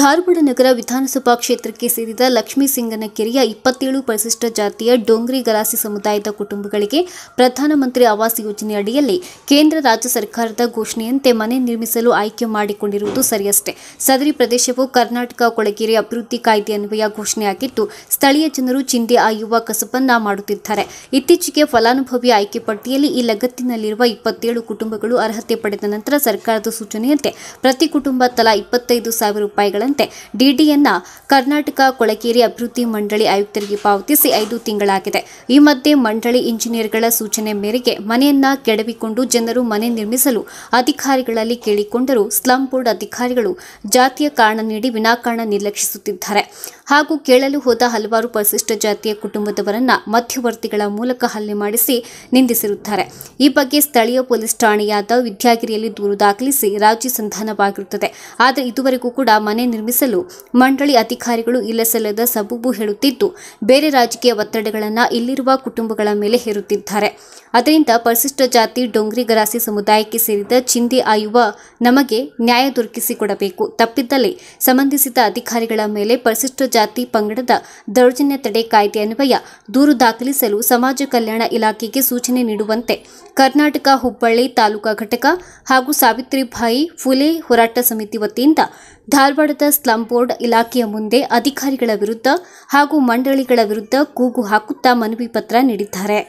ಧಾರವಾಡ ನಗರ ವಿಧಾನಸಭಾ ಕ್ಷೇತ್ರಕ್ಕೆ ಸೇರಿದ ಲಕ್ಷ್ಮೀ ಕೆರೆಯ ಇಪ್ಪತ್ತೇಳು ಪರಿಶಿಷ್ಟ ಜಾತಿಯ ಡೋಂಗ್ರಿ ಗಲಾಸಿ ಸಮುದಾಯದ ಕುಟುಂಬಗಳಿಗೆ ಪ್ರಧಾನಮಂತ್ರಿ ಆವಾಸ್ ಯೋಜನೆಯಡಿಯಲ್ಲಿ ಕೇಂದ್ರ ರಾಜ್ಯ ಸರ್ಕಾರದ ಘೋಷಣೆಯಂತೆ ಮನೆ ನಿರ್ಮಿಸಲು ಆಯ್ಕೆ ಮಾಡಿಕೊಂಡಿರುವುದು ಸರಿಯಷ್ಟೇ ಸದರಿ ಪ್ರದೇಶವು ಕರ್ನಾಟಕ ಕೊಳಗೆರೆ ಅಭಿವೃದ್ಧಿ ಕಾಯ್ದೆ ಅನ್ವಯ ಘೋಷಣೆಯಾಗಿದ್ದು ಸ್ಥಳೀಯ ಜನರು ಚಿಂದಿ ಆಯುವ ಕಸಬನ್ನ ಮಾಡುತ್ತಿದ್ದಾರೆ ಇತ್ತೀಚೆಗೆ ಫಲಾನುಭವಿ ಆಯ್ಕೆ ಪಟ್ಟಿಯಲ್ಲಿ ಈ ಲಗತ್ತಿನಲ್ಲಿರುವ ಇಪ್ಪತ್ತೇಳು ಕುಟುಂಬಗಳು ಅರ್ಹತೆ ಪಡೆದ ನಂತರ ಸರ್ಕಾರದ ಸೂಚನೆಯಂತೆ ಪ್ರತಿ ಕುಟುಂಬ ತಲಾ ಇಪ್ಪತ್ತೈದು ಸಾವಿರ ರೂಪಾಯಿಗಳನ್ನು ನೀಡುವಂತೆ ಡಿಡಿಯನ್ನ ಕರ್ನಾಟಕ ಕೊಳಕೇರಿ ಅಭಿವೃದ್ಧಿ ಮಂಡಳಿ ಆಯುಕ್ತರಿಗೆ ಪಾವತಿಸಿ ಐದು ತಿಂಗಳಾಗಿದೆ ಈ ಮಧ್ಯೆ ಮಂಡಳಿ ಇಂಜಿನಿಯರ್ಗಳ ಸೂಚನೆ ಮೇರೆಗೆ ಮನೆಯನ್ನ ಕೆಡವಿಕೊಂಡು ಜನರು ಮನೆ ನಿರ್ಮಿಸಲು ಅಧಿಕಾರಿಗಳಲ್ಲಿ ಕೇಳಿಕೊಂಡರೂ ಸ್ಲಂ ಬೋರ್ಡ್ ಅಧಿಕಾರಿಗಳು ಜಾತಿಯ ಕಾರಣ ನೀಡಿ ವಿನಾಕಾರಣ ನಿರ್ಲಕ್ಷಿಸುತ್ತಿದ್ದಾರೆ ಹಾಗೂ ಕೇಳಲು ಹೋದ ಹಲವಾರು ಪರಿಶಿಷ್ಟ ಜಾತಿಯ ಕುಟುಂಬದವರನ್ನ ಮಧ್ಯವರ್ತಿಗಳ ಮೂಲಕ ಹಲ್ಲೆ ಮಾಡಿಸಿ ನಿಂದಿಸಿರುತ್ತಾರೆ ಈ ಬಗ್ಗೆ ಸ್ಥಳೀಯ ಪೊಲೀಸ್ ಠಾಣೆಯಾದ ವಿದ್ಯಾಗಿರಿಯಲ್ಲಿ ದೂರು ದಾಖಲಿಸಿ ರಾಜಿ ಸಂಧಾನವಾಗಿರುತ್ತದೆ ಆದರೆ ಇದುವರೆಗೂ ಕೂಡ ಮನೆ ನಿರ್ಮಿಸಲು ಮಂಡಳಿ ಅಧಿಕಾರಿಗಳು ಇಲ್ಲಸಲ್ಲದ ಸಬೂಬು ಹೇಳುತ್ತಿದ್ದು ಬೇರೆ ರಾಜಕೀಯ ಒತ್ತಡಗಳನ್ನು ಇಲ್ಲಿರುವ ಕುಟುಂಬಗಳ ಮೇಲೆ ಹೇರುತ್ತಿದ್ದಾರೆ ಅದರಿಂದ ಪರಿಶಿಷ್ಟ ಜಾತಿ ಡೊಂಗ್ರಿಗರಾಸಿ ಸಮುದಾಯಕ್ಕೆ ಸೇರಿದ ಚಿಂದಿ ಆಯುವ ನಮಗೆ ನ್ಯಾಯ ದೊರಕಿಸಿಕೊಡಬೇಕು ತಪ್ಪಿದ್ದಲ್ಲಿ ಸಂಬಂಧಿಸಿದ ಅಧಿಕಾರಿಗಳ ಮೇಲೆ ಪರಿಶಿಷ್ಟ ಜಾತಿ ಪಂಗಡದ ದೌರ್ಜನ್ಯ ತಡೆ ಕಾಯ್ದೆ ಅನ್ವಯ ದೂರು ದಾಖಲಿಸಲು ಸಮಾಜ ಕಲ್ಯಾಣ ಇಲಾಖೆಗೆ ಸೂಚನೆ ನೀಡುವಂತೆ ಕರ್ನಾಟಕ ಹುಬ್ಬಳ್ಳಿ ತಾಲೂಕಾ ಘಟಕ ಹಾಗೂ ಸಾವಿತ್ರಿಬಾಯಿ ಫುಲೆ ಹೋರಾಟ ಸಮಿತಿ ವತಿಯಿಂದ ಧಾರವಾಡ ಸ್ಲಂ ಬೋರ್ಡ್ ಇಲಾಖೆಯ ಮುಂದೆ ಅಧಿಕಾರಿಗಳ ವಿರುದ್ಧ ಹಾಗೂ ಮಂಡಳಿಗಳ ವಿರುದ್ಧ ಕೂಗು ಹಾಕುತ್ತಾ ಮನವಿ ಪತ್ರ ನೀಡಿದ್ದಾರೆ